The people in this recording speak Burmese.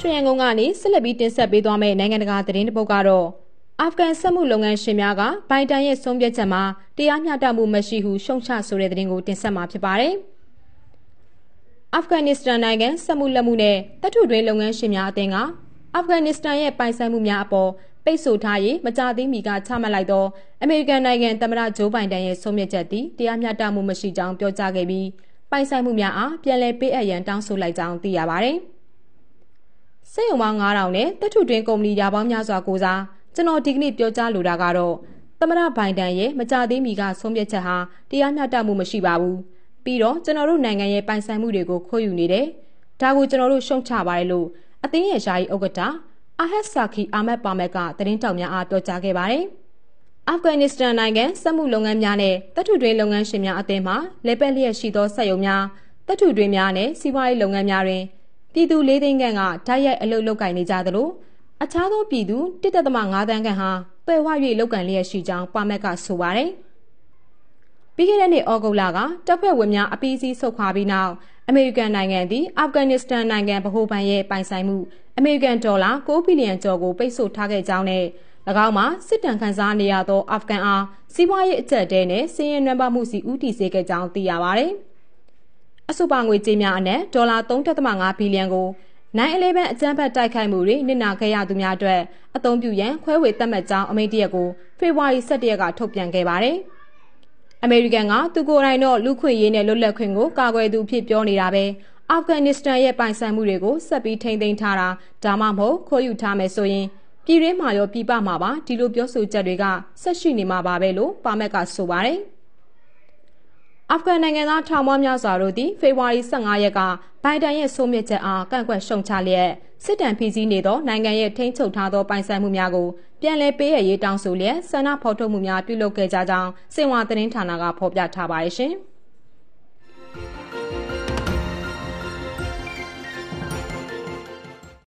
ရွှေရန်ကုန်ကနေဆက်လက်ပြီးတင်ဆက်ပေးသွားမယ့်နိုင်ငံတကာသတင်းတစ်ပုဒ်ကတော့အာဖဂန်ဆက်မှုလုပ်ငန်းရှင်များကဘိုင်ဒန်ရဲ့ဆုံးဖြတ်ချက်မှာတရားမျှတမှုမရှိဟုရှုံချဆိုတဲ့သတင်းကိုတင်ဆက်မှာဖြစ်ပါတယ်။အာဖဂန်နစ္စတန်နိုင်ငံဆက်မှုလက်မှုနဲ့တပ်ထုတွင်းလုပ်ငန်းရှင်များအသင်းကအာဖဂန်နစ္စတန်ရဲ့ပိုင်ဆိုင်မှုများအပေါ်ပိတ်ဆို့ထားရေးမကြသေးမီကချမှတ်လိုက်သောအမေရိကန်နိုင်ငံသမ္မတဂျိုးဘိုင်ဒန်ရဲ့ဆုံးဖြတ်ချက်သည်တရားမျှတမှုမရှိကြောင်းပြောကြားခဲ့ပြီးပိုင်ဆိုင်မှုများအားပြန်လည်ပေးအပ်ရန်တောင်းဆိုလိုက်ကြောင်းသိရပါတယ်။စက်ရုံပေါင်း9000နဲ့တပ်ထုတွင်းကုမ္ပဏီရာပေါင်းများစွာကိုစားကျွန်တော်ဒီကနေ့ပြောကြားလိုတာကတော့သမရဘိုင်ဒန်ရဲ့မကြသေးမီကဆုံးဖြတ်ချက်ဟာတရားမျှတမှုမရှိပါဘူး။ပြီးတော့ကျွန်တော်တို့နိုင်ငံရဲ့ပိုင်ဆိုင်မှုတွေကိုခိုးယူနေတယ်။ဒါကိုကျွန်တော်တို့ရှုံချပါတယ်လို့အသင်းရဲ့ယာယီဥက္ကဋ္ဌအာဟက်ဆာခီအာမက်ပါမက်ကသတင်းတောက်များအားပြောကြားခဲ့ပါတယ်။အာဖဂန်နစ္စတန်နိုင်ငံစက်မှုလုပ်ငန်းများနဲ့တပ်ထုတွင်းလုပ်ငန်းရှင်များအသင်းမှလေပတ်လျက်ရှိသောစက်ရုံများတပ်ထုတွင်းများနဲ့စီးပွားရေးလုပ်ငန်းများတွင်ပြည်သူ၄သိန်းခန့်ကတိုက်ရိုက်အလုပ်လုပ်ကင်နေကြသလိုအခြားသောပြည်သူ1.5သန်းခန့်ဟာပယ်ဝ၍လုပ်ကင်လျက်ရှိကြောင်းပါမက်ကဆိုပါတယ်။ပြီးခဲ့တဲ့နှစ်ဩဂုတ်လကတပ်ဖွဲ့ဝင်များအပီးစီးဆုတ်ခွာပြီးနောက်အမေရိကန်နိုင်ငံသည်အာဖဂန်နစ္စတန်နိုင်ငံဗဟိုဘဏ်ရဲ့ပိုင်ဆိုင်မှု အမေရိကန်ဒေါ်လာ6ဘီလီယံကျော်ကိုပိတ်ဆို့ထားခဲ့ကြောင်းနဲ့၎င်းမှာစစ်တမ်းခန်းစားနေရသောအာဖဂန်အားစီးပွားရေးအကျပ်တဲနဲ့စီးရင်နံပါတ်မှုစီဦးတည်စေခဲ့ကြောင်းသိရပါတယ်။အဆိုပါငွေကြေးများအနက်ဒေါ်လာ3.5ဘီလီယံကို9/11အကြမ်းဖက်တိုက်ခိုက်မှုတွေနစ်နာခဲ့ရသူများအတွက်အသုံးပြုရန်ခွဲဝေသတ်မှတ်ကြောင်းအမိန့်တရက်ကိုဖေဖော်ဝါရီ17ရက်ကထုတ်ပြန်ခဲ့ပါတယ်။အမေရိကန်ကသူကိုယ်တိုင်တော့လူခွင့်ရေးနဲ့လွတ်လပ်ခွင့်ကိုကာကွယ်သူဖြစ်ပြောနေတာပဲ။အာဖဂန်နစ္စတန်ရဲ့ပိုင်ဆိုင်မှုတွေကိုဆက်ပြီးထိန်းသိမ်းထားတာဒါမှမဟုတ်ခိုးယူထားမယ်ဆိုရင်ပြည်တွင်းမှာရောပြည်ပမှာပါဒီလိုပြောဆိုချက်တွေကဆက်ရှိနေမှာပါပဲလို့ပါမက်ကဆိုပါတယ်။အာဖဂန်နိုင်ငံသားထောင်ပေါင်းများစွာတို့သည်ဖေဖော်ဝါရီ15ရက်ကဘိုင်ဒန်ရဲ့ဆုံးဖြတ်ချက်အားကန့်ကွက်ရှုံချလျက်စစ်တမ်းဖီစီနေသောနိုင်ငံရဲ့ထိန်းချုပ်ထားသောပိုင်ဆိုင်မှုများကိုပြန်လည်ပေးရရေးတောင်းဆိုလျက်ဆန္ဒဖော်ထုတ်မှုများပြုလုပ်ခဲ့ကြကြောင်းစင်ဝါသတင်းဌာနကဖော်ပြထားပါတယ်ရှင်။